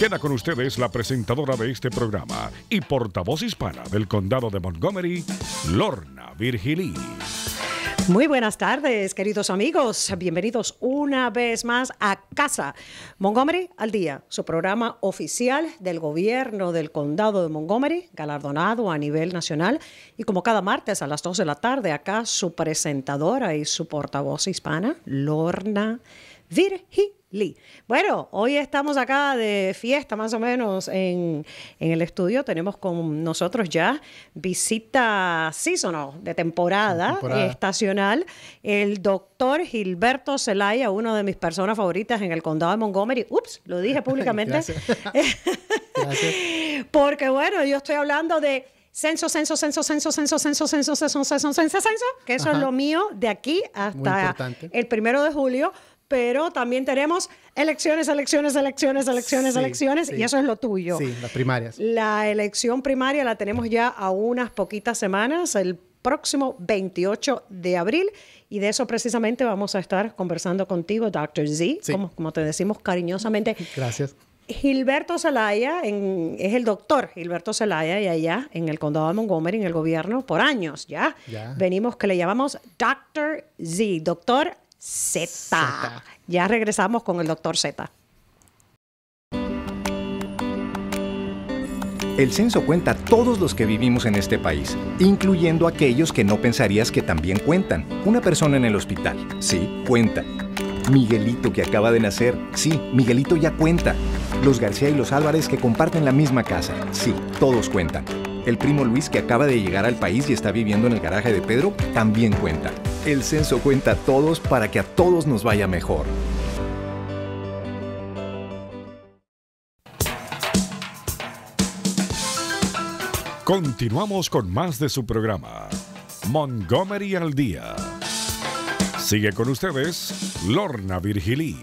Queda con ustedes la presentadora de este programa y portavoz hispana del condado de Montgomery, Lorna Virgilí. Muy buenas tardes, queridos amigos. Bienvenidos una vez más a Casa Montgomery al Día, su programa oficial del gobierno del condado de Montgomery, galardonado a nivel nacional. Y como cada martes a las 2 de la tarde, acá su presentadora y su portavoz hispana, Lorna Virgilí. Lee. Bueno, hoy estamos acá de fiesta más o menos en, en, el estudio. Tenemos con nosotros ya visita seasonal, de temporada, estacional, el doctor Gilberto Celaya, uno de mis personas favoritas en el condado de Montgomery. Ups, lo dije públicamente. Gracias. Porque bueno, yo estoy hablando de censo, censo, censo, censo, censo, censo, censo, censo, censo, censo, censo, que eso es lo mío de aquí hasta el primero de julio, pero también tenemos elecciones, elecciones, elecciones, elecciones, elecciones, y eso es lo tuyo. Sí, las primarias. La elección primaria la tenemos ya a unas poquitas semanas, el próximo 28 de abril, y de eso precisamente vamos a estar conversando contigo, Dr. Z, como, te decimos cariñosamente. Gracias. Gilberto Zelaya es el doctor Gilberto Zelaya y allá en el condado de Montgomery, en el gobierno, por años ya. Venimos que le llamamos Dr. Z, doctor Z. Ya regresamos con el doctor Z. El censo cuenta todos los que vivimos en este país, incluyendo aquellos que no pensarías que también cuentan. Una persona en el hospital, sí, cuenta. Miguelito que acaba de nacer, sí, Miguelito ya cuenta. Los García y los Álvarez que comparten la misma casa, sí, todos cuentan. El primo Luis, que acaba de llegar al país y está viviendo en el garaje de Pedro, también cuenta. El censo cuenta a todos para que a todos nos vaya mejor. Continuamos con más de su programa, Montgomery al Día. Sigue con ustedes Lorna Virgilí.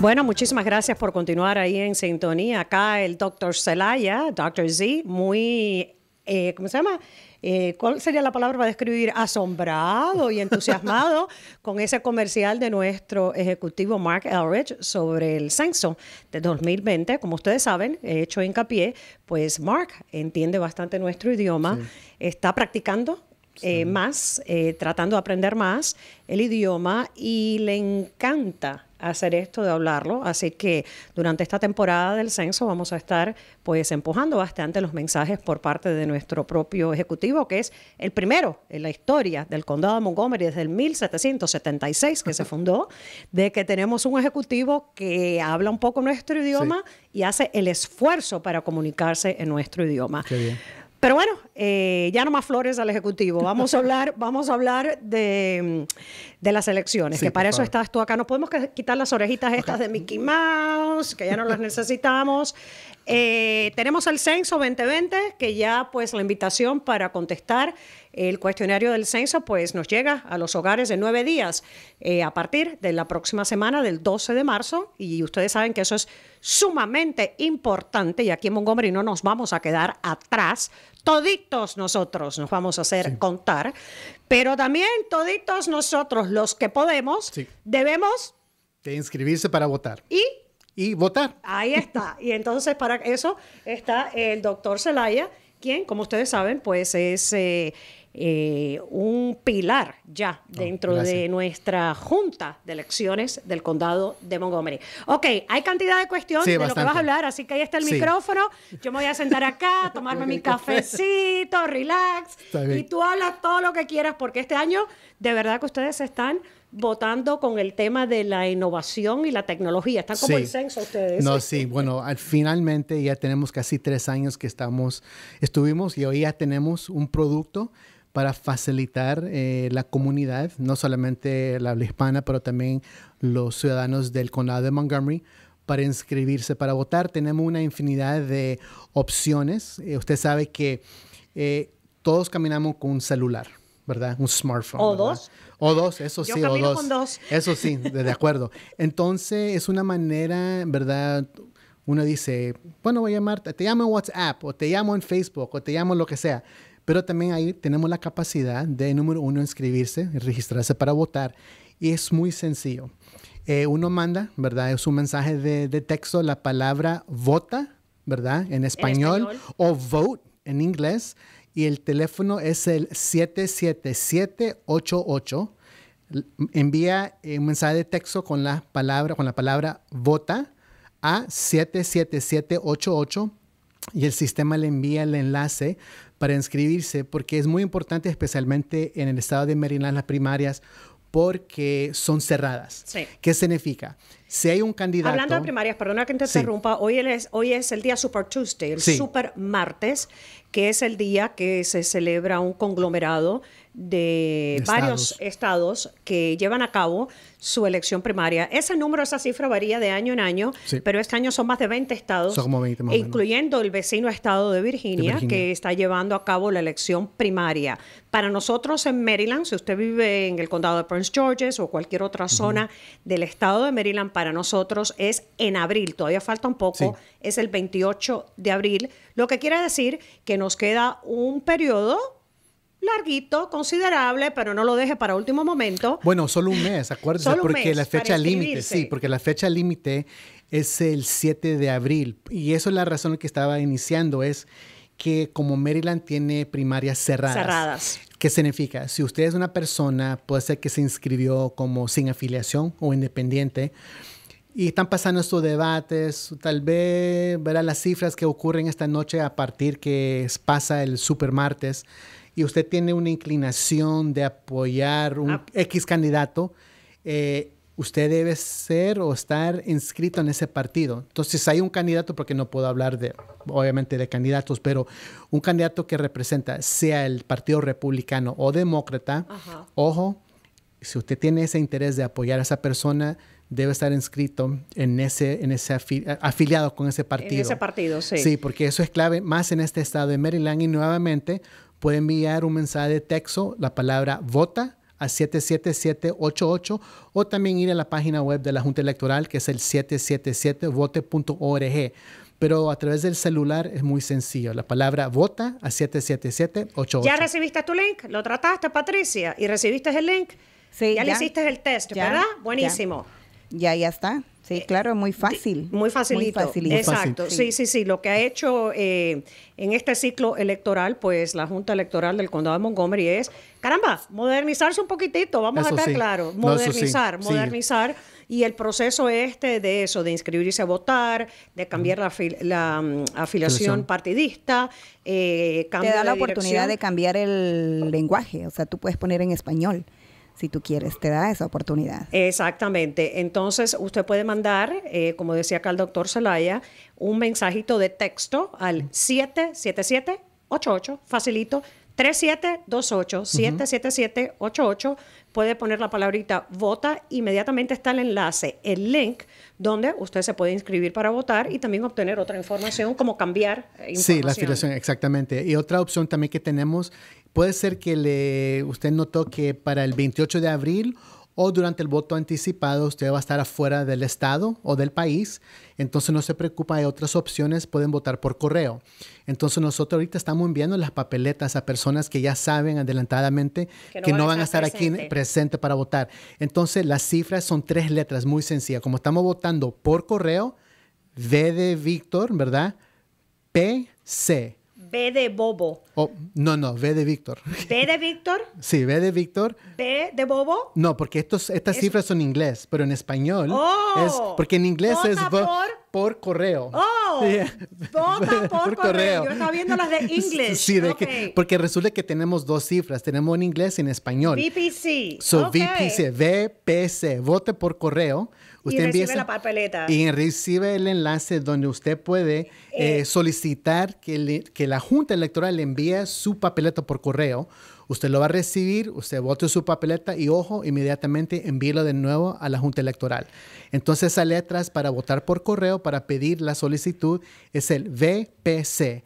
Bueno, muchísimas gracias por continuar ahí en sintonía. Acá el doctor Zelaya, doctor Z, muy, eh, ¿cómo se llama? Eh, ¿Cuál sería la palabra para describir? Asombrado y entusiasmado con ese comercial de nuestro ejecutivo Mark Elridge sobre el censo de 2020. Como ustedes saben, he hecho hincapié, pues Mark entiende bastante nuestro idioma, está practicando eh, más, tratando de aprender más el idioma y le encanta hacer esto, de hablarlo. Así que durante esta temporada del censo vamos a estar pues empujando bastante los mensajes por parte de nuestro propio ejecutivo, que es el primero en la historia del condado de Montgomery desde el 1776 que se fundó, de que tenemos un ejecutivo que habla un poco nuestro idioma y hace el esfuerzo para comunicarse en nuestro idioma. Qué bien. Pero bueno, eh, ya no más flores al ejecutivo. Vamos a hablar, vamos a hablar de, de las elecciones, que para eso estás tú acá. No podemos quitar las orejitas estas de Mickey Mouse, que ya no las necesitamos. Eh, tenemos el censo 2020, que ya pues la invitación para contestar el cuestionario del censo pues nos llega a los hogares en nueve días eh, a partir de la próxima semana del 12 de marzo y ustedes saben que eso es sumamente importante y aquí en Montgomery no nos vamos a quedar atrás toditos nosotros nos vamos a hacer contar, pero también toditos nosotros los que podemos debemos de inscribirse para votar. Y y votar. Ahí está. Y entonces para eso está el doctor Zelaya, quien, como ustedes saben, pues es eh, eh, un pilar ya oh, dentro de nuestra junta de elecciones del condado de Montgomery. Ok, hay cantidad de cuestiones de lo que vas a hablar, así que ahí está el micrófono. Yo me voy a sentar acá, tomarme mi cafecito, relax, y tú hablas todo lo que quieras, porque este año de verdad que ustedes están votando con el tema de la innovación y la tecnología. Están como el censo ustedes. No, sí, bueno, finalmente ya tenemos casi tres años que estamos, estuvimos y hoy ya tenemos un producto para facilitar eh, la comunidad, no solamente la hispana, pero también los ciudadanos del condado de Montgomery para inscribirse, para votar. Tenemos una infinidad de opciones. Eh, usted sabe que eh, todos caminamos con un celular ¿verdad? Un smartphone. O dos. O dos, eso sí, o dos. dos. Eso sí, de, acuerdo. Entonces, es una manera, ¿verdad? Uno dice, bueno, voy a llamarte, te llamo en WhatsApp, o te llamo en Facebook, o te llamo lo que sea. Pero también ahí tenemos la capacidad de, número uno, inscribirse, registrarse para votar. Y es muy sencillo. Eh, uno manda, ¿verdad? Es un mensaje de, texto, la palabra vota, ¿verdad? En español, en español. o vote en inglés y el teléfono es el 77788. Envía eh, un mensaje de texto con la palabra, con la palabra vota a 77788 y el sistema le envía el enlace para inscribirse porque es muy importante especialmente en el estado de Maryland las primarias porque son cerradas. ¿Qué significa? si hay un candidato... Hablando de primarias, perdona que te interrumpa, hoy, es, hoy es el día Super Tuesday, el Super Martes, que es el día que se celebra un conglomerado de, varios estados. que llevan a cabo su elección primaria. Ese número, esa cifra varía de año en año, pero este año son más de 20 estados, incluyendo el vecino estado de Virginia, que está llevando a cabo la elección primaria. Para nosotros en Maryland, si usted vive en el condado de Prince George's o cualquier otra zona del estado de Maryland, para nosotros es en abril, todavía falta un poco, es el 28 de abril, lo que quiere decir que nos queda un periodo larguito, considerable, pero no lo deje para último momento. Bueno, solo un mes, acuérdese, porque la fecha límite, sí, porque la fecha límite es el 7 de abril. Y eso es la razón que estaba iniciando, es que como Maryland tiene primarias cerradas. Cerradas. ¿Qué significa? Si usted es una persona, puede ser que se inscribió como sin afiliación o independiente, y están pasando estos debates, tal vez verá las cifras que ocurren esta noche a partir que pasa el super martes y usted tiene una inclinación de apoyar un ah. X candidato, eh, usted debe ser o estar inscrito en ese partido. Entonces, hay un candidato, porque no puedo hablar de, obviamente, de candidatos, pero un candidato que representa, sea el Partido Republicano o Demócrata, ojo, si usted tiene ese interés de apoyar a esa persona, debe estar inscrito en ese, en ese afiliado con ese partido. En ese partido, sí. Sí, porque eso es clave, más en este estado de Maryland y nuevamente puede enviar un mensaje de texto, la palabra vota a 77788 o también ir a la página web de la Junta Electoral que es el 777vote.org. Pero a través del celular es muy sencillo. La palabra vota a 77788. Ya recibiste tu link, lo trataste, Patricia, y recibiste el link. Sí, ya, ya le hiciste el test, ¿verdad? Buenísimo. ya, ya está. Sí, eh, claro, muy fácil. Muy facilito. Exacto, sí. sí, sí, Lo que ha hecho eh, en este ciclo electoral, pues la Junta Electoral del Condado de Montgomery es, caramba, modernizarse un poquitito, vamos a estar claros, modernizar, modernizar. Y el proceso este de eso, de inscribirse a votar, de cambiar la, mm, afiliación partidista, eh, Te da la oportunidad de cambiar el lenguaje, o sea, tú puedes poner en español si tú quieres, te da esa oportunidad. Exactamente. Entonces, usted puede mandar, eh, como decía acá el doctor Zelaya, un mensajito de texto al 77788, facilito, 3728 77788. Puede poner la palabrita vota, inmediatamente está el enlace, el link donde usted se puede inscribir para votar y también obtener otra información, como cambiar información. Eh, sí, la afiliación, exactamente. Y otra opción también que tenemos, puede ser que le, usted notó que para el 28 de abril o durante el voto anticipado usted va a estar afuera del estado o del país, entonces no se preocupa, hay otras opciones, pueden votar por correo. Entonces nosotros ahorita estamos enviando las papeletas a personas que ya saben adelantadamente que no, van, a estar, aquí presente para votar. Entonces las cifras son tres letras, muy sencillas. Como estamos votando por correo, V de Víctor, ¿verdad? P, C. B de Bobo. Oh, no, no, B de Víctor. ¿B de Víctor? Sí, B de Víctor. ¿B de Bobo? No, porque estos, estas cifras son en inglés, pero en español oh, es... Porque en inglés es... Por... correo. ¡Oh! Vota por, correo. Yo estaba viendo las de inglés. Sí, porque resulta que tenemos dos cifras. Tenemos en inglés y en español. VPC. So, VPC, VPC, vote por correo. Usted y recibe la papeleta. Y recibe el enlace donde usted puede eh, eh. solicitar que, la Junta Electoral le envíe su papeleta por correo. Usted lo va a recibir, usted vote su papeleta y, ojo, inmediatamente envíelo de nuevo a la Junta Electoral. Entonces, esa letras para votar por correo, para pedir la solicitud, es el VPC. Eh,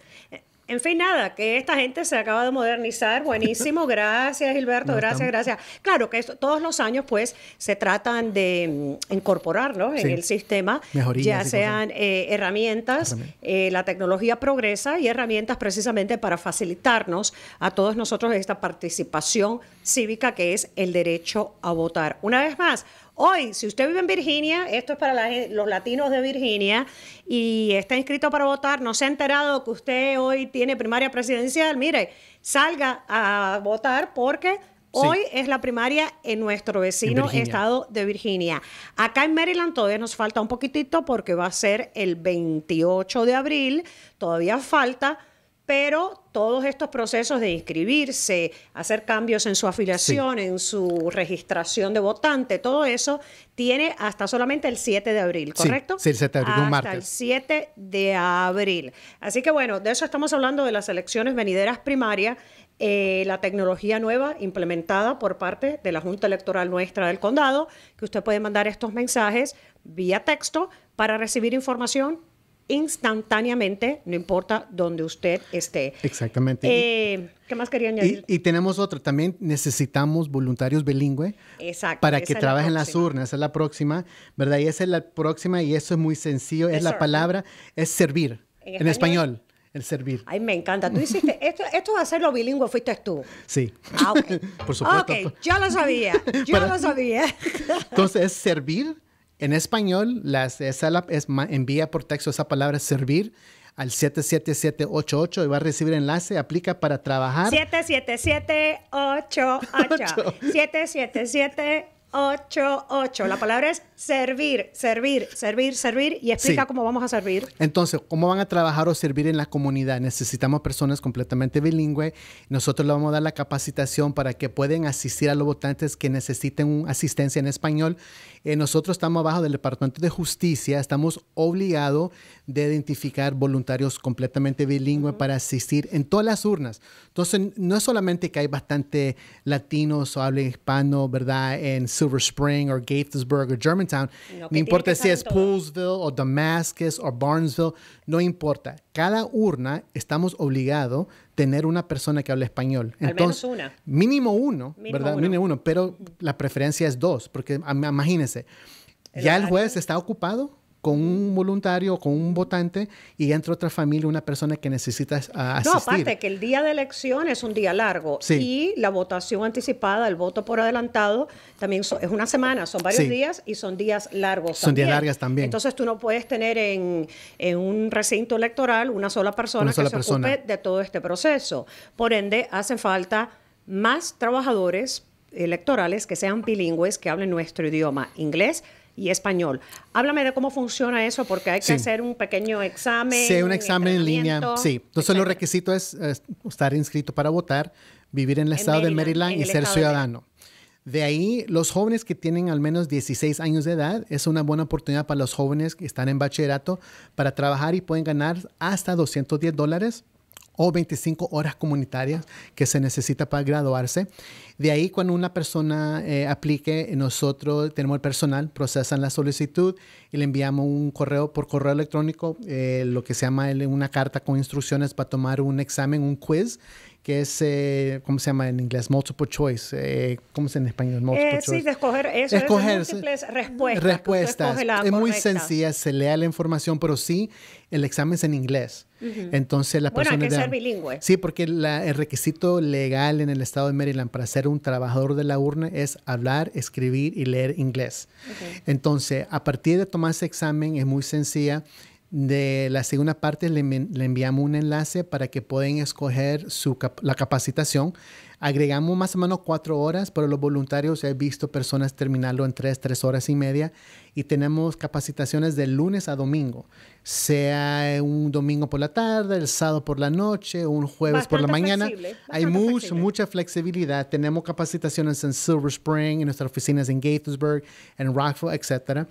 en fin, nada, que esta gente se acaba de modernizar. Buenísimo, gracias Gilberto, gracias, gracias. Claro que todos los años pues se tratan de mm, incorporarnos en el sistema, ya sean eh, herramientas, eh, la tecnología progresa y herramientas precisamente para facilitarnos a todos nosotros esta participación cívica que es el derecho a votar. Una vez más, Hoy, si usted vive en Virginia, esto es para los latinos de Virginia y está inscrito para votar, no se ha enterado que usted hoy tiene primaria presidencial, mire, salga a votar porque Hoy es la primaria en nuestro vecino estado de Virginia. Acá en Maryland todavía nos falta un poquitito porque va a ser el 28 de abril, todavía falta, pero todos estos procesos de inscribirse, hacer cambios en su afiliación, en su registración de votante, todo eso tiene hasta solamente el 7 de abril, ¿correcto? Sí, el 7 de abril, un martes. el 7 de abril. Así que bueno, de eso estamos hablando de las elecciones venideras primarias, eh, la tecnología nueva implementada por parte de la Junta Electoral nuestra del condado, que usted puede mandar estos mensajes vía texto para recibir información instantáneamente, no importa donde usted esté. Exactamente. Eh, ¿Qué más quería añadir? Y, tenemos otra también necesitamos voluntarios bilingües para que trabajen en las urnas, esa es la próxima, ¿verdad? Y esa es la próxima y eso es muy sencillo, es la palabra, es servir, en, español? El servir. Ay, me encanta. Tú hiciste, esto, esto ser lo bilingüe fuiste tú. Sí. Ah, Por supuesto. Ok, ya lo sabía, Ya lo sabía. Entonces, es servir en español, esa la, envía por texto esa palabra servir al 77788 y va a recibir enlace. Aplica para trabajar. 77788. 77788. 8, 8. La palabra es servir, servir, servir, servir y explica cómo vamos a servir. Entonces, ¿cómo van a trabajar o servir en la comunidad? Necesitamos personas completamente bilingües. Nosotros le vamos a dar la capacitación para que puedan asistir a los votantes que necesiten asistencia en español. Eh, nosotros estamos abajo del Departamento de Justicia. Estamos obligados de identificar voluntarios completamente bilingües para asistir en todas las urnas. Entonces, no es solamente que hay bastante latinos o hablen hispano, ¿verdad? En Silver Spring or Gaithersburg o Germantown, no, importa si es Poolsville o Damascus o Barnesville, no importa. Cada urna estamos obligados a tener una persona que hable español. Entonces, Mínimo uno, ¿verdad? Mínimo uno, pero la preferencia es dos, porque imagínense, ya el juez está ocupado con un voluntario, con un votante y entre otra familia una persona que necesita asistir. No, aparte que el día de elección es un día largo y la votación anticipada, el voto por adelantado, también es una semana, son varios días y son días largos. Son días largas también. Entonces tú no puedes tener en, un recinto electoral una sola persona que se ocupe de todo este proceso. Por ende, hacen falta más trabajadores electorales que sean bilingües, que hablen nuestro idioma inglés y español. Háblame de cómo funciona eso, porque hay que hacer un pequeño examen. Sí, un examen en línea, sí. Entonces etcétera. requisito es, estar inscrito para votar, vivir en el estado de Maryland y ser ciudadano. De... de ahí, los jóvenes que tienen al menos 16 años de edad, es una buena oportunidad para los jóvenes que están en bachillerato para trabajar y pueden ganar hasta 210 dólares o 25 horas comunitarias que se necesita para graduarse. De ahí, cuando una persona eh, aplique, eh, nosotros tenemos el personal, procesan la solicitud y le enviamos un correo por correo electrónico, eh, lo que se llama una carta con instrucciones para tomar un examen, un quiz, que es, eh, ¿cómo se llama en inglés? Multiple choice. Eh, ¿Cómo se es en español? Eh, Multiple de escoger eso. es múltiples respuestas. Es muy sencilla, se lea la información, pero sí, el examen es en inglés. Entonces la persona... Bueno, hay que ser bilingüe. Sí, porque el requisito legal en el estado de Maryland para ser un trabajador de la urna es hablar, escribir y leer inglés. Entonces, a partir de tomar ese examen es muy sencilla de la segunda parte le, enviamos un enlace para que pueden escoger su la capacitación. Agregamos más o menos cuatro horas, pero los voluntarios he visto personas terminarlo en tres, tres horas y media. Y tenemos capacitaciones de lunes a domingo, sea un domingo por la tarde, el sábado por la noche, un jueves por la mañana. Hay mucha flexibilidad. Tenemos capacitaciones en Silver Spring, en nuestras oficinas en Gaithersburg, en Rockville, etc.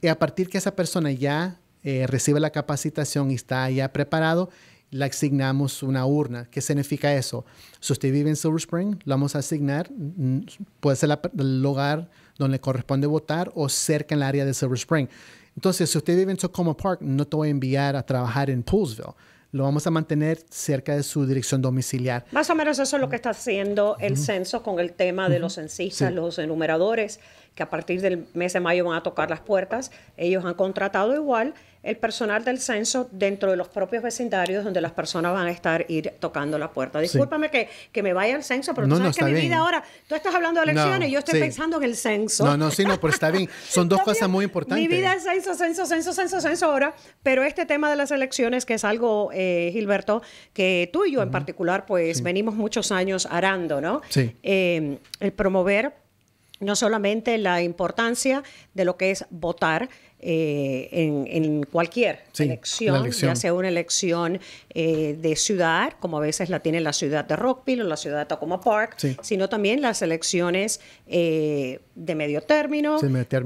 Y a partir que esa persona ya eh, recibe la capacitación y está ya preparado, le asignamos una urna. ¿Qué significa eso? Si usted vive en Silver Spring, lo vamos a asignar, mm, puede ser el lugar donde corresponde votar o cerca en el área de Silver Spring. Entonces, si usted vive en Tacoma Park, no te voy a enviar a trabajar en Poolsville lo vamos a mantener cerca de su dirección domiciliar. Más o menos eso es lo que está haciendo el censo con el tema de los censistas, los enumeradores, que a partir del mes de mayo van a tocar las puertas. Ellos han contratado igual el personal del censo dentro de los propios vecindarios donde las personas van a estar ir tocando la puerta. Discúlpame que, que, me vaya al censo, pero tú sabes que mi vida ahora, tú estás hablando de elecciones y yo estoy pensando en el censo. No, no, sí, no, pero está bien. Son dos cosas muy importantes. Mi vida es censo, censo, censo, censo, censo ahora, pero este tema de las elecciones, que es algo, eh, Gilberto, que tú y yo en particular, pues venimos muchos años arando, ¿no? Sí. Eh, el promover no solamente la importancia de lo que es votar eh, en, cualquier elección, ya sea una elección eh, de ciudad, como a veces la tiene la ciudad de Rockville o la ciudad de Tacoma Park, sino también las elecciones eh, de medio término,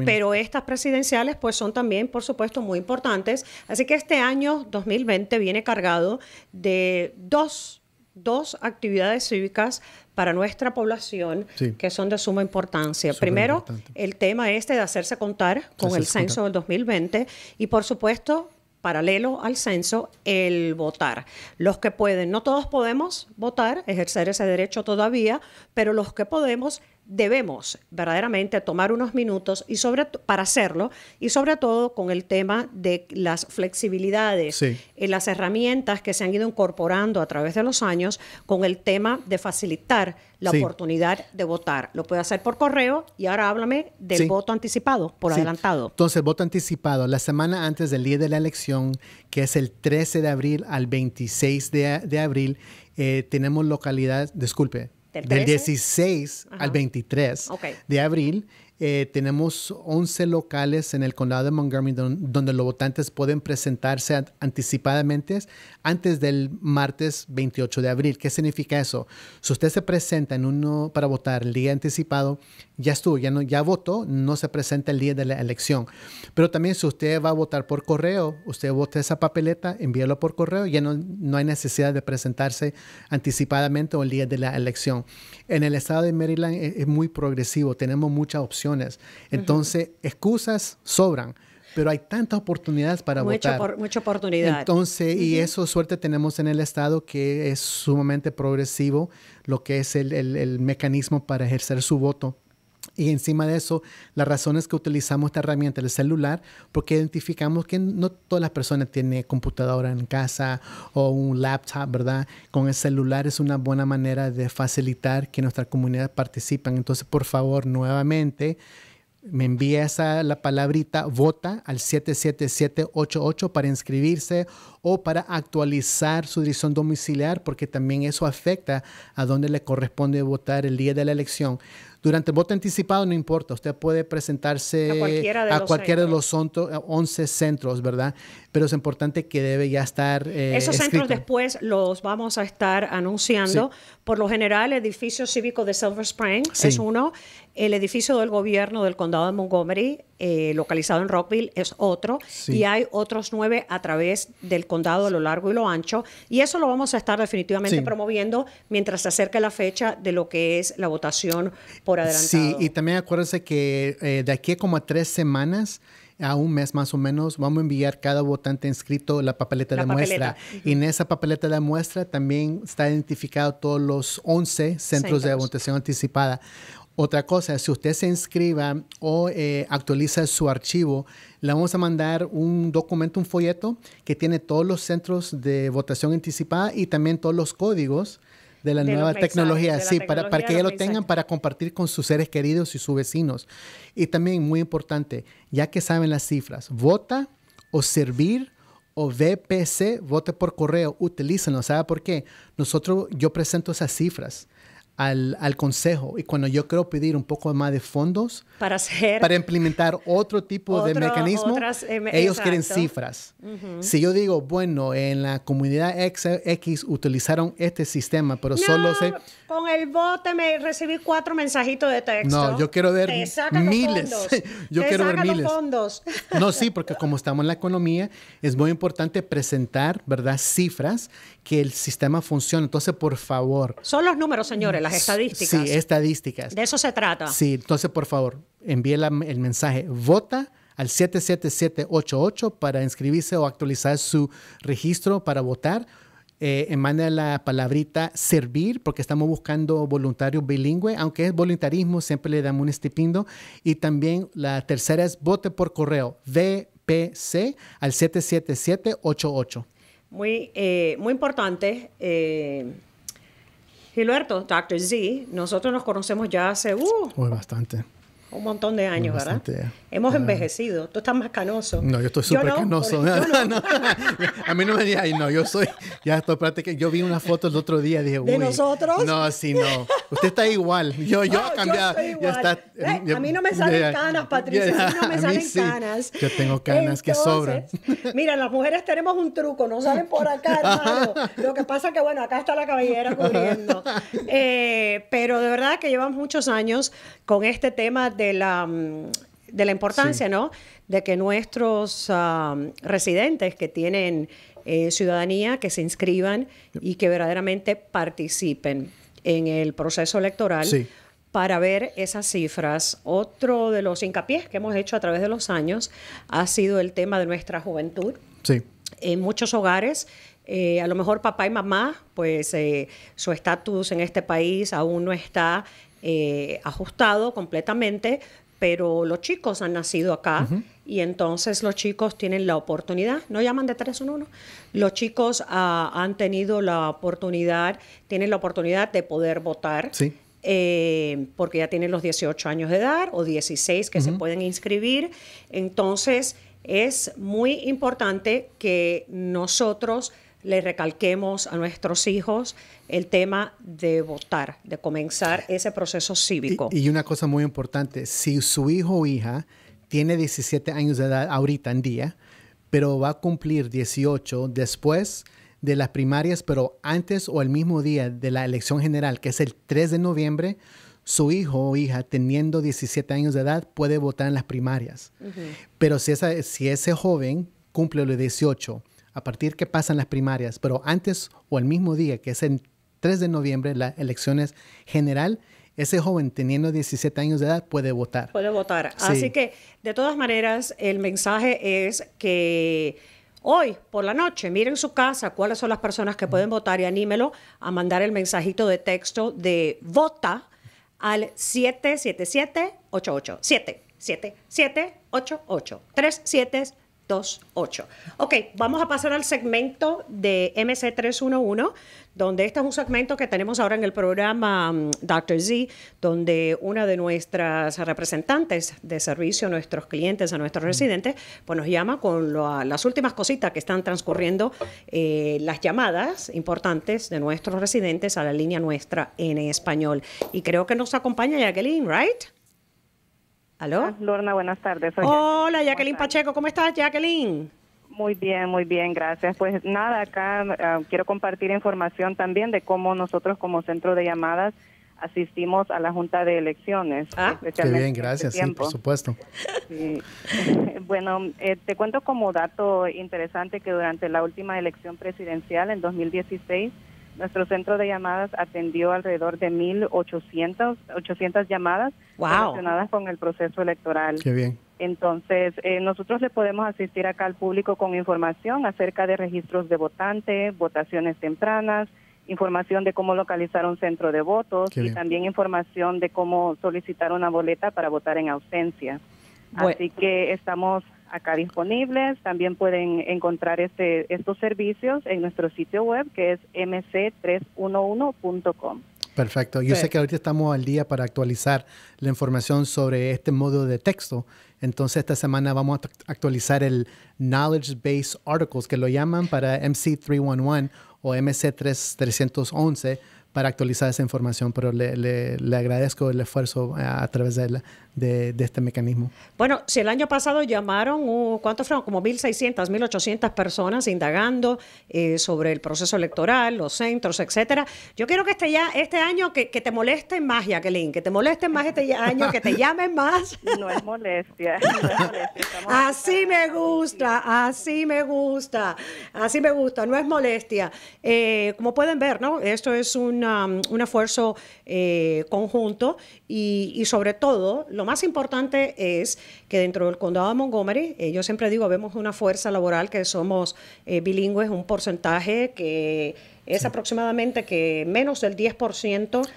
Pero estas presidenciales pues son también, por supuesto, muy importantes. Así que este año 2020 viene cargado de dos dos actividades cívicas para nuestra población que son de suma importancia. Primero, el tema este de hacerse contar con el censo del 2020 y, por supuesto, paralelo al censo, el votar. Los que pueden, no todos podemos votar, ejercer ese derecho todavía, pero los que podemos debemos verdaderamente tomar unos minutos y para hacerlo y sobre todo con el tema de las flexibilidades, en eh, las herramientas que se han ido incorporando a través de los años con el tema de facilitar la oportunidad de votar. Lo puede hacer por correo y ahora háblame del voto anticipado, por adelantado. Entonces, voto anticipado, la semana antes del día de la elección, que es el 13 de abril al 26 de, abril, eh, tenemos localidad, disculpe, del, 16 al 23 de abril eh, tenemos 11 locales en el condado de Montgomery donde los votantes pueden presentarse anticipadamente antes del martes 28 de abril. ¿Qué significa eso? Si usted se presenta en uno para votar el día anticipado, ya estuvo, ya, no, ya votó, no se presenta el día de la elección. Pero también si usted va a votar por correo, usted vota esa papeleta, envíelo por correo, ya no, no hay necesidad de presentarse anticipadamente o el día de la elección. En el estado de Maryland es, eh, es muy progresivo, tenemos muchas opciones entonces, excusas sobran pero hay tantas oportunidades para votar. mucha oportunidad. Entonces, y eso suerte tenemos en el Estado que es sumamente progresivo lo que es el, el mecanismo para ejercer su voto y encima de eso, las es que utilizamos esta herramienta, el celular, porque identificamos que no todas las personas tienen computadora en casa o un laptop, ¿verdad? Con el celular es una buena manera de facilitar que nuestra comunidad participe. Entonces, por favor, nuevamente, me envía esa, la palabrita vota al 77788 para inscribirse o para actualizar su dirección domiciliar, porque también eso afecta a dónde le corresponde votar el día de la elección. Durante el voto anticipado no importa, usted puede presentarse a cualquiera de, los, 11 centros, ¿verdad? Pero es importante que debe ya estar... Eh, Esos centros después los vamos a estar anunciando. Por lo general, el edificio cívico de Silver Spring es uno, el edificio del gobierno del condado de Montgomery eh, localizado en Rockville es otro y hay otros nueve a través del condado a lo largo y lo ancho y eso lo vamos a estar definitivamente promoviendo mientras se acerca la fecha de lo que es la votación por adelantado. Sí, y también acuérdense que eh, de aquí como a tres semanas a un mes más o menos, vamos a enviar cada votante inscrito la papeleta de muestra. Y en esa papeleta de muestra también está identificado todos los 11 Centros. de votación anticipada. Otra cosa, si usted se inscriba o eh, actualiza su archivo, le vamos a mandar un documento, un folleto que tiene todos los centros de votación anticipada y también todos los códigos de la nueva tecnología, sí, para, que ya lo tengan para compartir con sus seres queridos y sus vecinos. Y también, muy importante, ya que saben las cifras, vota o servir o VPC, vote por correo, utilícenlo. ¿Sabe por qué? Nosotros, yo presento esas cifras al, consejo y cuando yo quiero pedir un poco más de fondos para hacer para implementar otro tipo de mecanismo eh, ellos quieren cifras si yo digo bueno en la comunidad X, utilizaron este sistema pero solo se con el bote me recibí cuatro mensajitos de texto no yo quiero ver miles yo quiero ver miles fondos. no sí porque como estamos en la economía es muy importante presentar verdad cifras que el sistema funcione entonces por favor son los números señores estadísticas. Sí, estadísticas. De eso se trata. Sí, entonces por favor, envíe el mensaje, vota al 77788 para inscribirse o actualizar su registro para votar. Eh, emana la palabrita servir, porque estamos buscando voluntarios bilingües, aunque es voluntarismo, siempre le damos un estipendo. Y también la tercera es vote por correo, VPC al 77788. Muy, eh, muy importante. Eh, Gilberto, Dr. Z, nosotros nos conocemos ya hace... Uh, bastante un montón de años, ¿verdad? Hemos envejecido. Tú estás más canoso. No, yo estoy súper canoso. a mí no me digas, no, yo soy, ya estoy que yo vi una foto el otro día, dije, uy. ¿De nosotros? No, sí, no. Usted está igual. Yo, yo oh, cambiado. Yo ya está, a mí no me salen canas, Patricia. a mí no me salen sí. canas. Yo tengo canas que sobran. mira, las mujeres tenemos un truco, no salen por acá, hermano. Lo que pasa que, bueno, acá está la cabellera cubriendo. Eh, pero de verdad que llevamos muchos años con este tema de de la, mm, de la importancia, ¿no? De que nuestros ah, residentes que tienen eh, ciudadanía, que se inscriban y que verdaderamente participen en el proceso electoral. para ver esas cifras. Otro de los hincapiés que hemos hecho a través de los años ha sido el tema de nuestra juventud. Sí. En muchos hogares, eh, a lo mejor papá y mamá, pues eh, su estatus en este país aún no está eh, ajustado completamente, pero los chicos han nacido acá y entonces los chicos tienen la oportunidad, no llaman de 311, los chicos ah, han tenido la oportunidad, tienen la oportunidad de poder votar. Eh, porque ya tienen los 18 años de edad o 16 que se pueden inscribir. Entonces, es muy importante que nosotros le recalquemos a nuestros hijos el tema de votar, de comenzar ese proceso cívico. Y, una cosa muy importante, si su hijo o hija tiene 17 años de edad ahorita en día, pero va a cumplir 18 después de las primarias, pero antes o el mismo día de la elección general, que es el 3 de noviembre, su hijo o hija teniendo 17 años de edad puede votar en las primarias. Pero si, si ese joven cumple los 18 a partir que pasan las primarias, pero antes o el mismo día, que es el 3 de noviembre, las elecciones general, ese joven teniendo 17 años de edad puede votar. Puede votar. Así que, de todas maneras, el mensaje es que hoy por la noche miren su casa cuáles son las personas que pueden votar y anímelo a mandar el mensajito de texto de vota al 777 88 7 7 7 8 ocho, Ok, vamos a pasar al segmento de MC311, donde este es un segmento que tenemos ahora en el programa mm, Dr. Z, donde una de nuestras representantes de servicio nuestros clientes, a nuestros residentes, pues nos llama con las últimas cositas que están transcurriendo, eh, las llamadas importantes de nuestros residentes a la línea nuestra en español. Y creo que nos acompaña Jacqueline, ¿right? ¿Aló? Lorna, buenas tardes. Hola, Jacqueline, Pacheco. ¿Cómo estás, Jacqueline? Muy bien, muy bien, gracias. Pues nada, acá ah, quiero compartir información también de cómo nosotros como centro de llamadas asistimos a la Junta de Elecciones. Ah, qué bien, este gracias, por supuesto. bueno, eh, te cuento como dato interesante que durante la última elección presidencial en 2016, nuestro centro de llamadas atendió alrededor de 1.800 800 llamadas relacionadas con el proceso electoral. Qué bien. Entonces, eh, nosotros le podemos asistir acá al público con información acerca de registros de votante, votaciones tempranas, información de cómo localizar un centro de votos y también información de cómo solicitar una boleta para votar en ausencia. Así que estamos acá disponibles. También pueden encontrar este, estos servicios en nuestro sitio web que es mc311.com. Perfecto. Yo sé que ahorita estamos al día para actualizar la información sobre este modo de texto. Entonces esta semana vamos a actualizar el Knowledge base Articles, que lo llaman para MC311 o MC311 para actualizar esa información, pero le, le, le agradezco el esfuerzo eh, a, través de, de, este mecanismo. Bueno, si el año pasado llamaron, uh, ¿cuántos fueron? Como 1.600, 1.800 personas indagando eh, sobre el proceso electoral, los centros, etcétera. Yo quiero que este, ya, este año que, que te molesten más, Jacqueline, que te molesten más este año, que te llamen más. No es molestia. así me gusta, así me gusta, así me gusta, no es molestia. Eh, como pueden ver, ¿no? Esto es un un esfuerzo eh, conjunto y, sobre todo, lo más importante es que dentro del condado de Montgomery, eh, yo siempre digo, vemos una fuerza laboral que somos eh, bilingües, un porcentaje que es aproximadamente que menos del 10%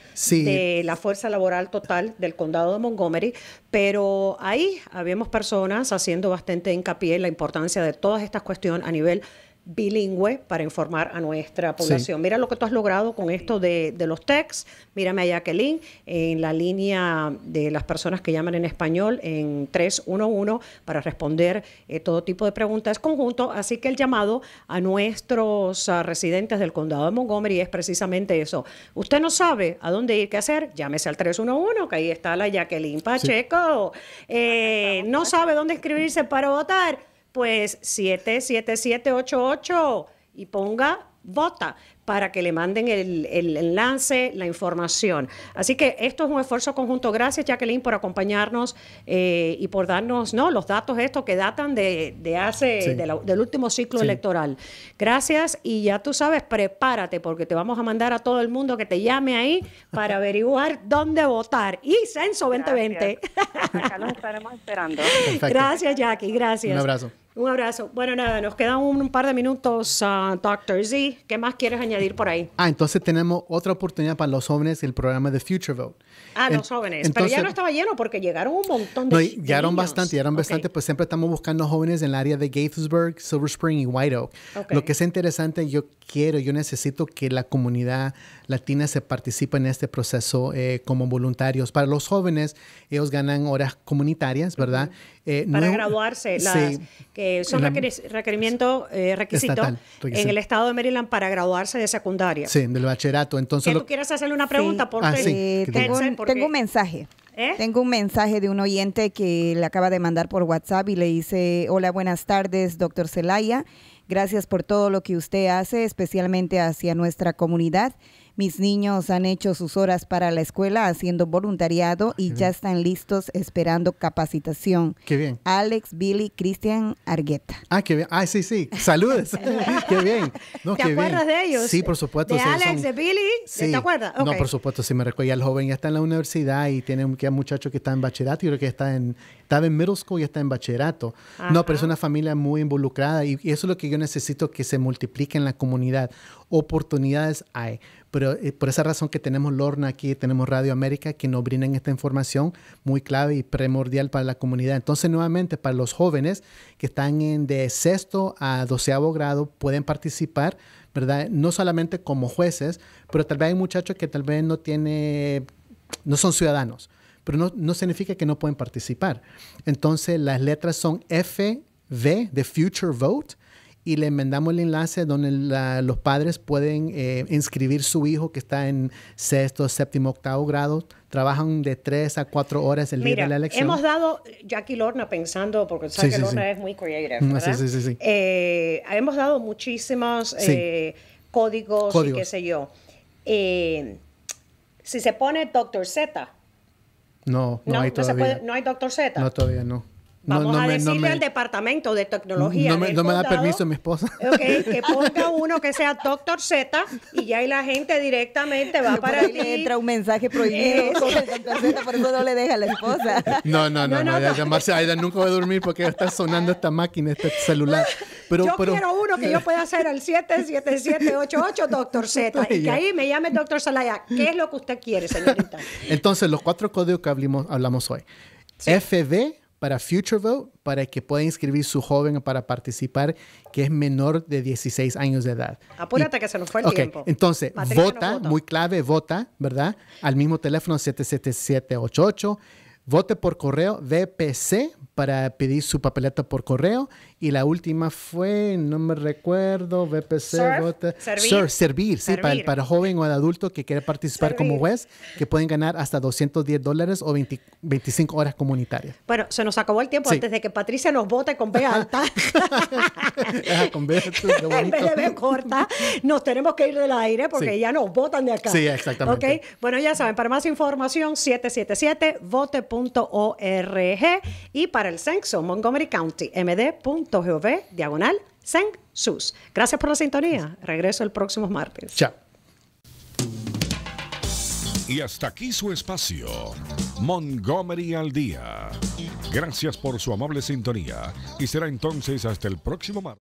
de la fuerza laboral total del condado de Montgomery, pero ahí habíamos personas haciendo bastante hincapié en la importancia de todas estas cuestiones a nivel bilingüe para informar a nuestra población. Mira lo que tú has logrado con esto de, los texts. Mírame a Jacqueline en la línea de las personas que llaman en español en 311 para responder eh, todo tipo de preguntas conjunto. Así que el llamado a nuestros ah, residentes del condado de Montgomery es precisamente eso. Usted no sabe a dónde ir, qué hacer, llámese al 311, que ahí está la Jacqueline Pacheco. Eh, no sabe dónde inscribirse para votar pues 77788 y ponga vota para que le manden el, el, enlace, la información. Así que esto es un esfuerzo conjunto. Gracias, Jacqueline, por acompañarnos eh, y por darnos ¿no? los datos estos que datan de, hace, del último ciclo electoral. Gracias y ya tú sabes, prepárate porque te vamos a mandar a todo el mundo que te llame ahí para averiguar dónde votar. Y Censo 2020. Acá nos estaremos esperando. Gracias, Jackie. Gracias. Un abrazo. Un abrazo. Bueno, nada, nos quedan un par de minutos, uh, Doctor Z. ¿Qué más quieres añadir por ahí? Ah, entonces tenemos otra oportunidad para los jóvenes, el programa de Future Vote. Ah, los jóvenes. Pero ya no estaba lleno porque llegaron un montón de no, Llegaron bastante, llegaron bastante. Pues siempre estamos buscando jóvenes en el área de Gaithersburg, Silver Spring y White Oak. Lo que es interesante, yo quiero, yo necesito que la comunidad latinas se participa en este proceso eh, como voluntarios. Para los jóvenes, ellos ganan horas comunitarias, ¿verdad? Eh, Para graduarse, que son requerimientos requerimiento, eh, requisito en el estado de Maryland para graduarse de secundaria. Sí, del bachillerato. Entonces, hacerle una pregunta? Ah, eh, por tengo, un mensaje. Tengo un mensaje de un oyente que le acaba de mandar por WhatsApp y le dice, hola, buenas tardes, doctor Celaya. Gracias por todo lo que usted hace, especialmente hacia nuestra comunidad. Mis niños han hecho sus horas para la escuela haciendo voluntariado y ya están listos esperando capacitación. Qué bien. Alex, Billy, Cristian, Argueta. Ah, qué bien. Ah, sí, sí. Saludes. qué bien. ¿Te acuerdas de ellos? Sí, por supuesto. De Alex, de Billy. Sí. ¿Te acuerdas? No, por supuesto, sí me recuerdo. Y el joven ya está en la universidad y tiene un, que muchacho que está en bachillerato Yo creo que está en, estaba en middle school y está en bachillerato. No, pero es una familia muy involucrada y, y eso es lo que yo necesito que se multiplique en la comunidad. Oportunidades hay pero eh, por esa razón que tenemos Lorna aquí, tenemos Radio América, que nos brindan esta información muy clave y primordial para la comunidad. Entonces, nuevamente, para los jóvenes que están en de sexto a doceavo grado, pueden participar, ¿verdad? No solamente como jueces, pero tal vez hay muchachos que tal vez no tiene, no son ciudadanos, pero no, no significa que no pueden participar. Entonces, las letras son F, V, de Future Vote, y le enmendamos el enlace donde los padres pueden eh, inscribir su hijo que está en sexto, séptimo, octavo grado. Trabajan de tres a cuatro horas el día de la elección. Hemos dado, eh, Jackie Lorna pensando, porque sabes que Lorna es muy creative, mm, ¿verdad? Eh, hemos dado muchísimos eh, códigos, y qué sé yo. si se pone Doctor Z. No, no, hay todavía. No, no hay Doctor Z. No, todavía no. Vamos a decirle al departamento de tecnología. No me, da permiso mi esposa. Ok, que ponga uno que sea Doctor Z y ya ahí la gente directamente va para ahí entra un mensaje prohibido eh, con Z, por eso no le deja a la esposa. No, no, no, no, Marcia Aida nunca va a dormir porque está sonando esta máquina, este celular. yo quiero uno que yo pueda hacer al 77788 Doctor Z y que ahí me llame Doctor Salaya. ¿Qué es lo que usted quiere, señorita? Entonces, los cuatro códigos que hablamos, hablamos hoy. FB para Future Vote para que pueda inscribir su joven para participar que es menor de 16 años de edad. Apúrate que se nos fue el tiempo. Entonces, vota, muy clave, vota, ¿verdad? Al mismo teléfono 77788 Vote por correo VPC para pedir su papeleta por correo. Y la última fue, no me recuerdo, VPC, Surf, vote. Servir. servir, sí, para, para, joven o adulto que quiere participar como juez, que pueden ganar hasta 210 dólares o 25 horas comunitarias. Bueno, se nos acabó el tiempo antes de que Patricia nos vote con B alta. Ah, con B, en vez de B corta, nos tenemos que ir del aire porque ya nos votan de acá. Sí, exactamente. ¿Okay? Bueno, ya saben, para más información, 777, vote por y para el censo Montgomery County, md.gov, diagonal, census. Gracias por la sintonía. Regreso el próximo martes. Chao. Y hasta aquí su espacio, Montgomery al día. Gracias por su amable sintonía y será entonces hasta el próximo martes.